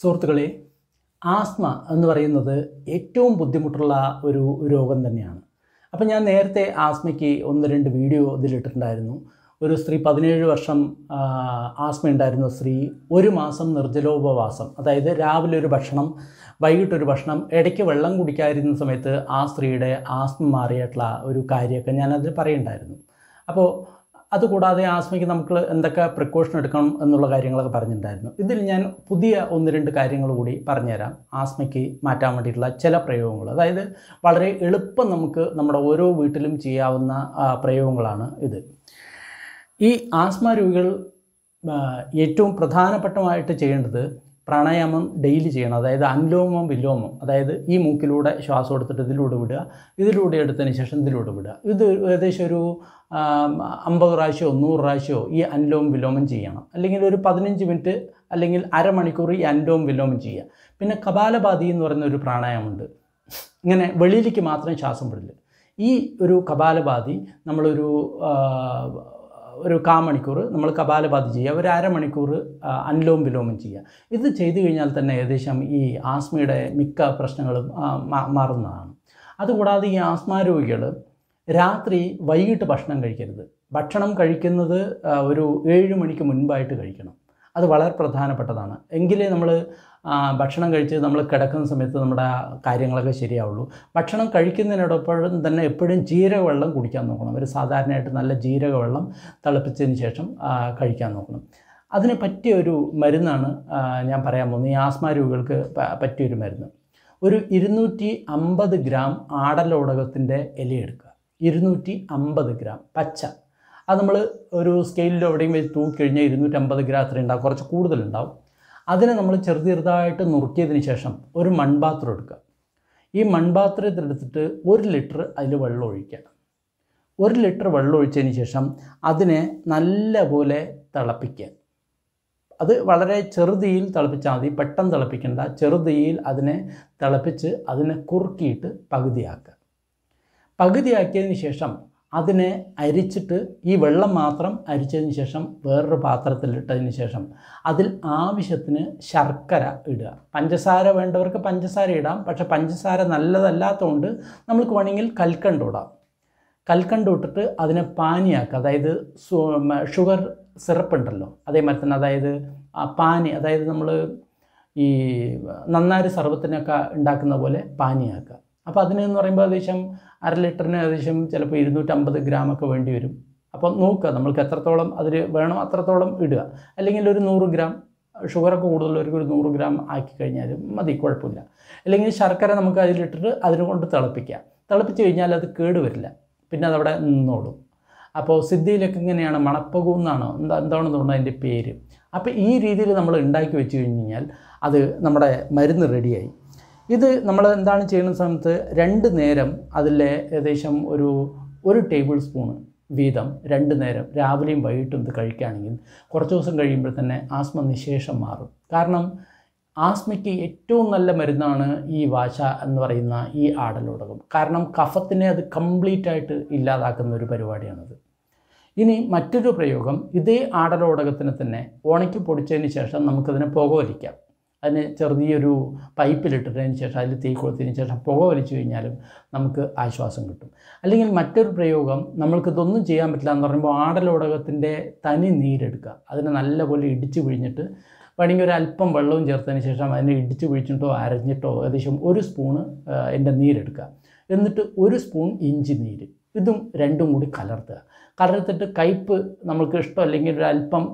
സുഹൃത്തുക്കളെ ആസ്മ എന്ന് പറയുന്നത് ഏറ്റവും ബുദ്ധിമുട്ടുള്ള ഒരു രോഗം തന്നെയാണ് അപ്പം ഞാൻ നേരത്തെ ആസ്മയ്ക്ക് ഒന്ന് രണ്ട് വീഡിയോ ഇതിലിട്ടിട്ടുണ്ടായിരുന്നു ഒരു സ്ത്രീ പതിനേഴ് വർഷം ആസ്മ ഉണ്ടായിരുന്ന സ്ത്രീ ഒരു മാസം നിർജ്ജലോപവാസം അതായത് രാവിലെ ഒരു ഭക്ഷണം വൈകിട്ടൊരു ഭക്ഷണം ഇടയ്ക്ക് വെള്ളം കുടിക്കാതിരുന്ന സമയത്ത് ആ സ്ത്രീയുടെ ആസ്മ മാറിയിട്ടുള്ള ഒരു കാര്യമൊക്കെ ഞാനതിൽ പറയുണ്ടായിരുന്നു അപ്പോൾ അതുകൂടാതെ ആസ്മയ്ക്ക് നമുക്ക് എന്തൊക്കെ പ്രിക്കോഷൻ എടുക്കണം എന്നുള്ള കാര്യങ്ങളൊക്കെ പറഞ്ഞിട്ടുണ്ടായിരുന്നു ഇതിൽ ഞാൻ പുതിയ ഒന്ന് രണ്ട് കാര്യങ്ങൾ കൂടി പറഞ്ഞുതരാം ആസ്മയ്ക്ക് മാറ്റാൻ വേണ്ടിയിട്ടുള്ള ചില പ്രയോഗങ്ങൾ അതായത് വളരെ എളുപ്പം നമുക്ക് നമ്മുടെ ഓരോ വീട്ടിലും ചെയ്യാവുന്ന പ്രയോഗങ്ങളാണ് ഇത് ഈ ആസ്മ രോഗികൾ ഏറ്റവും പ്രധാനപ്പെട്ടമായിട്ട് ചെയ്യേണ്ടത് പ്രാണായാമം ഡെയിലി ചെയ്യണം അതായത് അൻലോമം വിലോമം അതായത് ഈ മൂക്കിലൂടെ ശ്വാസം എടുത്തിട്ട് ഇതിലൂടെ വിടുക ഇതിലൂടെ എടുത്തതിന് ശേഷം ഇതിലൂടെ വിടുക ഇത് ഏകദേശം ഒരു അമ്പത് പ്രാവശ്യമോ നൂറ് പ്രാവശ്യമോ ഈ അൻലോം വിലോമം ചെയ്യണം അല്ലെങ്കിൽ ഒരു പതിനഞ്ച് മിനിറ്റ് അല്ലെങ്കിൽ അരമണിക്കൂർ ഈ അനുലോമം വിലോമം ചെയ്യുക പിന്നെ കപാലപാതി എന്ന് പറയുന്ന ഒരു പ്രാണായാമമുണ്ട് ഇങ്ങനെ വെളിയിലേക്ക് മാത്രം ശ്വാസം വിടില്ല ഈ ഒരു കപാലപാതി നമ്മളൊരു ഒരു കാ മണിക്കൂർ നമ്മൾ കപാലപാതി ചെയ്യുക ഒരു അരമണിക്കൂർ അൻലോം വിലോമം ചെയ്യുക ഇത് ചെയ്തു കഴിഞ്ഞാൽ തന്നെ ഏകദേശം ഈ ആസ്മയുടെ മിക്ക പ്രശ്നങ്ങളും മാറുന്നതാണ് അതുകൂടാതെ ഈ ആസ്മ രോഗികൾ രാത്രി വൈകിട്ട് ഭക്ഷണം കഴിക്കരുത് ഭക്ഷണം കഴിക്കുന്നത് ഒരു ഏഴ് മണിക്ക് മുൻപായിട്ട് കഴിക്കണം അത് വളരെ പ്രധാനപ്പെട്ടതാണ് എങ്കിലേ നമ്മൾ ഭക്ഷണം കഴിച്ച് നമ്മൾ കിടക്കുന്ന സമയത്ത് നമ്മുടെ കാര്യങ്ങളൊക്കെ ശരിയാവുള്ളൂ ഭക്ഷണം കഴിക്കുന്നതിനോടൊപ്പം തന്നെ എപ്പോഴും ജീരകവെള്ളം കുടിക്കാൻ നോക്കണം ഒരു സാധാരണയായിട്ട് നല്ല ജീരകവെള്ളം തിളപ്പിച്ചതിന് ശേഷം കഴിക്കാൻ നോക്കണം അതിന് പറ്റിയ ഒരു മരുന്നാണ് ഞാൻ പറയാൻ പോകുന്നത് ഈ ആസ്മ രോഗികൾക്ക് പറ്റിയൊരു മരുന്ന് ഒരു ഇരുന്നൂറ്റി അമ്പത് ഗ്രാം ആടലോടകത്തിൻ്റെ ഇലയെടുക്കുക ഇരുന്നൂറ്റി അമ്പത് ഗ്രാം പച്ച അത് നമ്മൾ ഒരു സ്കെയിലിൽ എവിടെയും വെച്ച് തൂക്കി കഴിഞ്ഞാൽ ഇരുന്നൂറ്റമ്പത് ഗ്രാം അത്ര കുറച്ച് കൂടുതലുണ്ടാവും അതിനെ നമ്മൾ ചെറുതായിട്ട് നുറുക്കിയതിന് ശേഷം ഒരു മൺപാത്രം എടുക്കുക ഈ മൺപാത്രത്തിലെടുത്തിട്ട് എടുത്തിട്ട് ഒരു ലിറ്റർ അതിൽ വെള്ളം ഒഴിക്കുക ഒരു ലിറ്റർ വെള്ളം ഒഴിച്ചതിന് ശേഷം അതിനെ നല്ലപോലെ തിളപ്പിക്കുക അത് വളരെ ചെറുതീയിൽ തിളപ്പിച്ചാൽ മതി പെട്ടെന്ന് തിളപ്പിക്കേണ്ട ചെറുതീയിൽ അതിനെ തിളപ്പിച്ച് അതിനെ കുറുക്കിയിട്ട് പകുതിയാക്കുക പകുതിയാക്കിയതിന് ശേഷം അതിനെ അരിച്ചിട്ട് ഈ വെള്ളം മാത്രം അരിച്ചതിന് ശേഷം വേറൊരു പാത്രത്തിലിട്ടതിന് ശേഷം അതിൽ ആവശ്യത്തിന് ശർക്കര ഇടുക പഞ്ചസാര വേണ്ടവർക്ക് പഞ്ചസാര ഇടാം പക്ഷെ പഞ്ചസാര നല്ലതല്ലാത്തതുകൊണ്ട് നമ്മൾക്ക് വേണമെങ്കിൽ കൽക്കണ്ട് ഇടാം കൽക്കണ്ട് ഇട്ടിട്ട് അതിനെ പാനിയാക്കുക അതായത് ഷുഗർ സിറപ്പ് ഉണ്ടല്ലോ അതേമാതിരി തന്നെ അതായത് പാനി അതായത് നമ്മൾ ഈ നന്നാരി സർവത്തിനൊക്കെ ഉണ്ടാക്കുന്ന പോലെ പാനിയാക്കുക അപ്പോൾ അതിനെന്ന് പറയുമ്പോൾ ഏകദേശം അര ലിറ്ററിന് ഏകദേശം ചിലപ്പോൾ ഇരുന്നൂറ്റമ്പത് ഗ്രാമൊക്കെ വേണ്ടി വരും അപ്പം നോക്കുക നമ്മൾക്ക് എത്രത്തോളം അതിൽ വേണം അത്രത്തോളം ഇടുക അല്ലെങ്കിൽ ഒരു നൂറ് ഗ്രാം ഷുഗറൊക്കെ കൂടുതലുള്ളവർക്ക് ഒരു നൂറ് ഗ്രാം ആക്കി കഴിഞ്ഞാൽ മതി കുഴപ്പമില്ല അല്ലെങ്കിൽ ശർക്കര നമുക്ക് അതിലിട്ടിട്ട് അതിനെ കൊണ്ട് തിളപ്പിക്കുക തിളപ്പിച്ച് കഴിഞ്ഞാൽ അത് കേട് വരില്ല പിന്നെ അതവിടെ നിന്നോളും അപ്പോൾ സിദ്ധിയിലൊക്കെ ഇങ്ങനെയാണ് മണപ്പകു എന്നാണ് എന്താ എന്താണെന്ന് തോന്നുന്നത് അതിൻ്റെ പേര് അപ്പോൾ ഈ രീതിയിൽ നമ്മൾ ഉണ്ടാക്കി വെച്ച് കഴിഞ്ഞ് കഴിഞ്ഞാൽ അത് നമ്മുടെ മരുന്ന് റെഡിയായി ഇത് നമ്മൾ എന്താണ് ചെയ്യുന്ന സമയത്ത് രണ്ട് നേരം അതിലെ ഏകദേശം ഒരു ഒരു ടേബിൾ സ്പൂണ് വീതം രണ്ട് നേരം രാവിലെയും വൈകിട്ടും ഇത് കഴിക്കുകയാണെങ്കിൽ കുറച്ച് ദിവസം കഴിയുമ്പോൾ തന്നെ ആസ്മ നിശേഷം മാറും കാരണം ആസ്മയ്ക്ക് ഏറ്റവും നല്ല മരുന്നാണ് ഈ വാശ എന്ന് പറയുന്ന ഈ ആടലോടകം കാരണം കഫത്തിനെ അത് കംപ്ലീറ്റ് ആയിട്ട് ഇല്ലാതാക്കുന്ന ഒരു പരിപാടിയാണത് ഇനി മറ്റൊരു പ്രയോഗം ഇതേ ആടലോടകത്തിന് തന്നെ ഉണക്കി പൊടിച്ചതിന് ശേഷം നമുക്കതിനെ പുകവലിക്കാം അതിന് ചെറിയൊരു പൈപ്പിലിട്ടിട്ടതിന് ശേഷം അതിൽ തീ കൊടുത്തതിന് ശേഷം പുക വലിച്ചു കഴിഞ്ഞാലും നമുക്ക് ആശ്വാസം കിട്ടും അല്ലെങ്കിൽ മറ്റൊരു പ്രയോഗം നമ്മൾക്ക് ചെയ്യാൻ പറ്റില്ല എന്ന് പറയുമ്പോൾ ആടലോടകത്തിൻ്റെ തനി നീരെടുക്കുക അതിനെ നല്ലപോലെ ഇടിച്ചു പിഴിഞ്ഞിട്ട് വേണമെങ്കിൽ ഒരു അല്പം വെള്ളവും ചേർത്തതിന് ശേഷം അതിനെ ഇടിച്ചു പിഴിച്ചിട്ടോ അരഞ്ഞിട്ടോ ഏകദേശം ഒരു സ്പൂണ് എൻ്റെ നീരെടുക്കുക എന്നിട്ട് ഒരു സ്പൂൺ ഇഞ്ചി നീര് ഇതും രണ്ടും കൂടി കലർത്തുക കലർത്തിട്ട് കയ്പ്പ് ഇഷ്ടം അല്ലെങ്കിൽ ഒരു അല്പം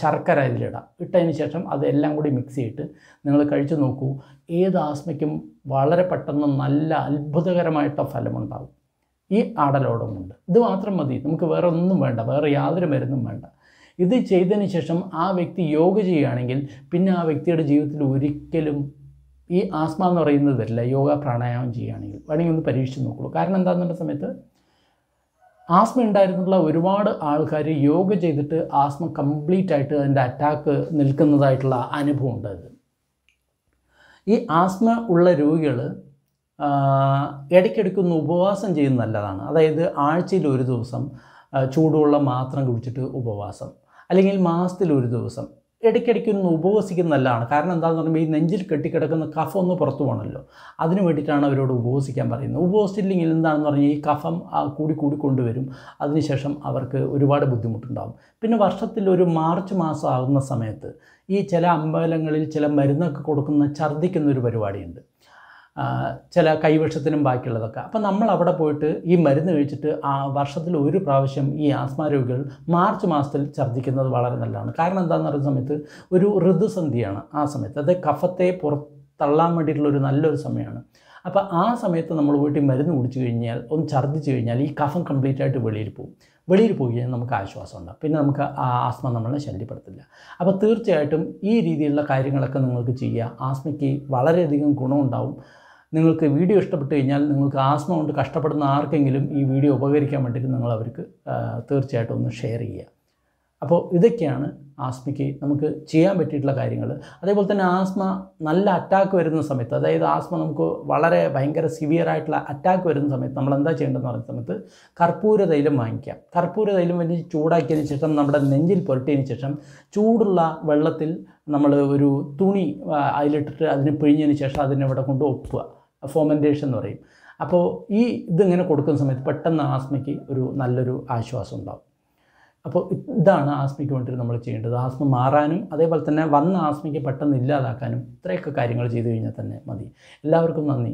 ശർക്കര ഇതിലിടാം ഇട്ടതിന് ശേഷം അതെല്ലാം കൂടി മിക്സ് ചെയ്തിട്ട് നിങ്ങൾ കഴിച്ചു നോക്കൂ ഏത് ആസ്മയ്ക്കും വളരെ പെട്ടെന്ന് നല്ല അത്ഭുതകരമായിട്ട ഫലമുണ്ടാകും ഈ ആടലോടമുണ്ട് ഇത് മാത്രം മതി നമുക്ക് വേറെ ഒന്നും വേണ്ട വേറെ യാതൊരു മരുന്നും വേണ്ട ഇത് ചെയ്തതിന് ശേഷം ആ വ്യക്തി യോഗ ചെയ്യുകയാണെങ്കിൽ പിന്നെ ആ വ്യക്തിയുടെ ജീവിതത്തിൽ ഒരിക്കലും ഈ ആസ്മ എന്ന് പറയുന്നതല്ല യോഗ പ്രാണായാമം ചെയ്യുകയാണെങ്കിൽ വേണമെങ്കിൽ ഒന്ന് പരീക്ഷിച്ച് നോക്കുള്ളൂ കാരണം എന്താണെന്നുള്ള സമയത്ത് ആസ്മ ഉണ്ടായിരുന്നുള്ള ഒരുപാട് ആൾക്കാർ യോഗ ചെയ്തിട്ട് ആസ്മ കംപ്ലീറ്റ് ആയിട്ട് അതിൻ്റെ അറ്റാക്ക് നിൽക്കുന്നതായിട്ടുള്ള അനുഭവം ഉണ്ടായത് ഈ ആസ്മ ഉള്ള രോഗികൾ ഇടയ്ക്കിടയ്ക്കൊന്ന് ഉപവാസം ചെയ്യുന്ന നല്ലതാണ് അതായത് ആഴ്ചയിൽ ഒരു ദിവസം ചൂടുവെള്ളം മാത്രം കുടിച്ചിട്ട് ഉപവാസം അല്ലെങ്കിൽ മാസത്തിൽ ഒരു ദിവസം ഇടയ്ക്കിടയ്ക്ക് ഒന്ന് ഉപവസിക്കുന്നത് നല്ലതാണ് കാരണം എന്താണെന്ന് പറയുമ്പോൾ ഈ നെഞ്ചിൽ കെട്ടിക്കിടക്കുന്ന കഫം ഒന്ന് പുറത്തു പോകണമല്ലോ അതിന് വേണ്ടിയിട്ടാണ് അവരോട് ഉപവസിക്കാൻ പറയുന്നത് ഉപവസിച്ചില്ലെങ്കിൽ എന്താണെന്ന് പറഞ്ഞാൽ ഈ കഫം കൂടി കൂടി കൊണ്ടുവരും അതിനുശേഷം അവർക്ക് ഒരുപാട് ബുദ്ധിമുട്ടുണ്ടാകും പിന്നെ വർഷത്തിൽ ഒരു മാർച്ച് മാസം ആകുന്ന സമയത്ത് ഈ ചില അമ്പലങ്ങളിൽ ചില മരുന്നൊക്കെ കൊടുക്കുന്ന ഛർദ്ദിക്കുന്നൊരു ഒരു പരിപാടിയുണ്ട് ചില കൈവശത്തിനും ബാക്കിയുള്ളതൊക്കെ അപ്പം നമ്മൾ അവിടെ പോയിട്ട് ഈ മരുന്ന് കഴിച്ചിട്ട് ആ വർഷത്തിൽ ഒരു പ്രാവശ്യം ഈ ആസ്മ രോഗികൾ മാർച്ച് മാസത്തിൽ ഛർദ്ദിക്കുന്നത് വളരെ നല്ലതാണ് കാരണം എന്താണെന്ന് പറയുന്ന സമയത്ത് ഒരു ഋതുസന്ധിയാണ് ആ സമയത്ത് അത് കഫത്തെ പുറത്തള്ളാൻ വേണ്ടിയിട്ടുള്ള ഒരു നല്ലൊരു സമയമാണ് അപ്പോൾ ആ സമയത്ത് നമ്മൾ പോയിട്ട് മരുന്ന് കുടിച്ചു കഴിഞ്ഞാൽ ഒന്ന് ഛർദ്ദിച്ചു കഴിഞ്ഞാൽ ഈ കഫം കംപ്ലീറ്റ് ആയിട്ട് വെളിയിൽ പോകും വെളിയിൽ പോയി കഴിഞ്ഞാൽ നമുക്ക് ആശ്വാസം ഉണ്ടാകും പിന്നെ നമുക്ക് ആ ആസ്മ നമ്മളെ ശല്യപ്പെടുത്തില്ല അപ്പോൾ തീർച്ചയായിട്ടും ഈ രീതിയിലുള്ള കാര്യങ്ങളൊക്കെ നിങ്ങൾക്ക് ചെയ്യുക ആസ്മയ്ക്ക് വളരെയധികം ഗുണമുണ്ടാവും നിങ്ങൾക്ക് വീഡിയോ ഇഷ്ടപ്പെട്ട് കഴിഞ്ഞാൽ നിങ്ങൾക്ക് ആസ്മ കൊണ്ട് കഷ്ടപ്പെടുന്ന ആർക്കെങ്കിലും ഈ വീഡിയോ ഉപകരിക്കാൻ വേണ്ടിയിട്ട് നിങ്ങൾ അവർക്ക് തീർച്ചയായിട്ടും ഒന്ന് ഷെയർ ചെയ്യുക അപ്പോൾ ഇതൊക്കെയാണ് ആസ്മയ്ക്ക് നമുക്ക് ചെയ്യാൻ പറ്റിയിട്ടുള്ള കാര്യങ്ങൾ അതേപോലെ തന്നെ ആസ്മ നല്ല അറ്റാക്ക് വരുന്ന സമയത്ത് അതായത് ആസ്മ നമുക്ക് വളരെ ഭയങ്കര സിവിയർ ആയിട്ടുള്ള അറ്റാക്ക് വരുന്ന സമയത്ത് നമ്മൾ എന്താ ചെയ്യേണ്ടതെന്ന് പറയുന്ന സമയത്ത് കർപ്പൂര തൈലം വാങ്ങിക്കാം കർപ്പൂര തൈലം വലിയ ചൂടാക്കിയതിന് ശേഷം നമ്മുടെ നെഞ്ചിൽ പുരട്ടിയതിന് ശേഷം ചൂടുള്ള വെള്ളത്തിൽ നമ്മൾ ഒരു തുണി അതിലിട്ടിട്ട് അതിന് പിഴിഞ്ഞതിന് ശേഷം അതിനെ ഇവിടെ കൊണ്ട് ഒപ്പുക ഫോമെൻറ്റേഷൻ എന്ന് പറയും അപ്പോൾ ഈ ഇതിങ്ങനെ കൊടുക്കുന്ന സമയത്ത് പെട്ടെന്ന് ആസ്മയ്ക്ക് ഒരു നല്ലൊരു ആശ്വാസം ഉണ്ടാകും അപ്പോൾ ഇതാണ് ആസ്മയ്ക്ക് വേണ്ടിയിട്ട് നമ്മൾ ചെയ്യേണ്ടത് ആസ്മ മാറാനും അതേപോലെ തന്നെ വന്ന ആസ്മയ്ക്ക് പെട്ടെന്ന് ഇല്ലാതാക്കാനും ഇത്രയൊക്കെ കാര്യങ്ങൾ ചെയ്തു കഴിഞ്ഞാൽ തന്നെ മതി എല്ലാവർക്കും നന്ദി